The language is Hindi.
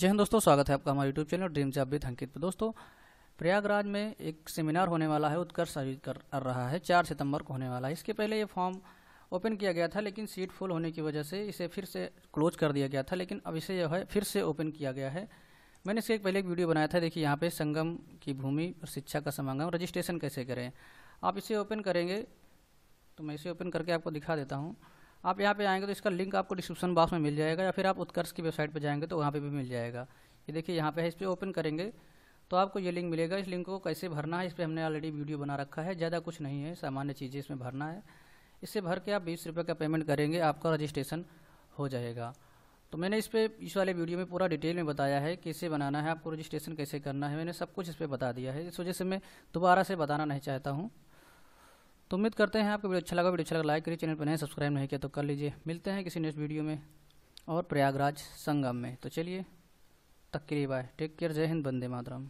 जय हिंद दोस्तों स्वागत है आपका हमारे YouTube channel dream job with Ankit पर दोस्तों प्रयागराज में एक सेमिनार होने वाला है उत्कर्ष आयोजित कर रहा है चार सितंबर को होने वाला है इसके पहले ये फॉर्म ओपन किया गया था लेकिन सीट फुल होने की वजह से इसे फिर से क्लोज कर दिया गया था लेकिन अब इसे जो है फिर से ओपन किया गया है मैंने इसके पहले एक वीडियो बनाया था देखिए यहाँ पर संगम की भूमि और शिक्षा का समागम रजिस्ट्रेशन कैसे करें आप इसे ओपन करेंगे तो मैं इसे ओपन करके आपको दिखा देता हूँ आप यहाँ पे आएंगे तो इसका लिंक आपको डिस्क्रिप्शन बॉक्स में मिल जाएगा या फिर आप उत्कर्ष की वेबसाइट पर जाएंगे तो वहाँ पर भी मिल जाएगा ये देखिए यहाँ पर है इस पर ओपन करेंगे तो आपको ये लिंक मिलेगा इस लिंक को कैसे भरना है इस पर हमने ऑलरेडी वीडियो बना रखा है ज़्यादा कुछ नहीं है सामान्य चीज़ें इसमें भरना है इससे भर के आप बीस रुपये का पेमेंट करेंगे आपका रजिस्ट्रेशन हो जाएगा तो मैंने इस पर इस वाले वीडियो में पूरा डिटेल में बताया है कैसे बनाना है आपको रजिस्ट्रेशन कैसे करना है मैंने सब कुछ इस पर बता दिया है इस वजह से मैं दोबारा से बताना नहीं चाहता हूँ तो उम्मीद करते हैं आपको वीडियो अच्छा लगा वीडियो अच्छा लगा लाइक करिए चैनल पर नहीं सब्सक्राइब नहीं किया तो कर लीजिए मिलते हैं किसी नेक्स्ट वीडियो में और प्रयागराज संगम में तो चलिए तक के लिए बाय टेक केयर जय हिंद बंदे मातरम